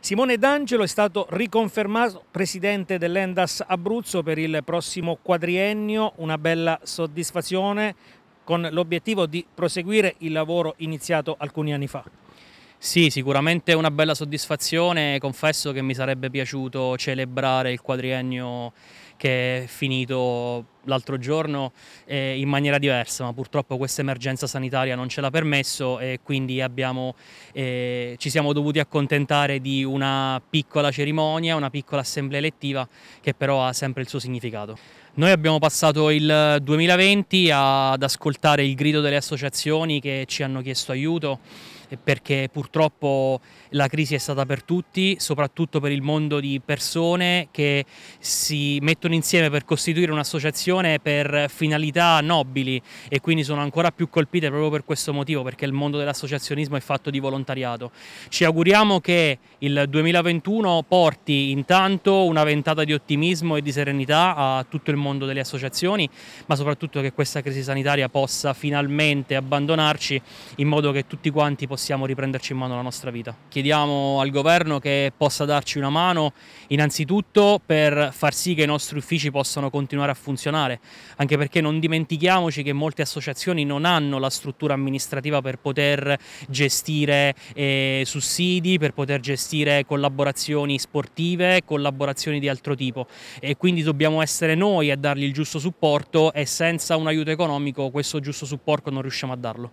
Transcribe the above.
Simone D'Angelo è stato riconfermato presidente dell'Endas Abruzzo per il prossimo quadriennio, una bella soddisfazione con l'obiettivo di proseguire il lavoro iniziato alcuni anni fa. Sì, sicuramente una bella soddisfazione, confesso che mi sarebbe piaciuto celebrare il quadriennio che è finito l'altro giorno eh, in maniera diversa, ma purtroppo questa emergenza sanitaria non ce l'ha permesso e quindi abbiamo, eh, ci siamo dovuti accontentare di una piccola cerimonia, una piccola assemblea elettiva che però ha sempre il suo significato. Noi abbiamo passato il 2020 ad ascoltare il grido delle associazioni che ci hanno chiesto aiuto eh, perché purtroppo la crisi è stata per tutti, soprattutto per il mondo di persone che si mettono mettono insieme per costituire un'associazione per finalità nobili e quindi sono ancora più colpite proprio per questo motivo, perché il mondo dell'associazionismo è fatto di volontariato. Ci auguriamo che il 2021 porti intanto una ventata di ottimismo e di serenità a tutto il mondo delle associazioni, ma soprattutto che questa crisi sanitaria possa finalmente abbandonarci in modo che tutti quanti possiamo riprenderci in mano la nostra vita. Chiediamo al governo che possa darci una mano innanzitutto per far sì che i nostri nostri uffici possano continuare a funzionare, anche perché non dimentichiamoci che molte associazioni non hanno la struttura amministrativa per poter gestire eh, sussidi, per poter gestire collaborazioni sportive, collaborazioni di altro tipo e quindi dobbiamo essere noi a dargli il giusto supporto e senza un aiuto economico questo giusto supporto non riusciamo a darlo.